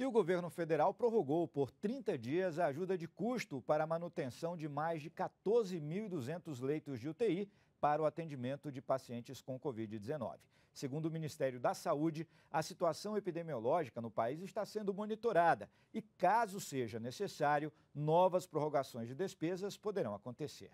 E o governo federal prorrogou por 30 dias a ajuda de custo para a manutenção de mais de 14.200 leitos de UTI para o atendimento de pacientes com Covid-19. Segundo o Ministério da Saúde, a situação epidemiológica no país está sendo monitorada e, caso seja necessário, novas prorrogações de despesas poderão acontecer.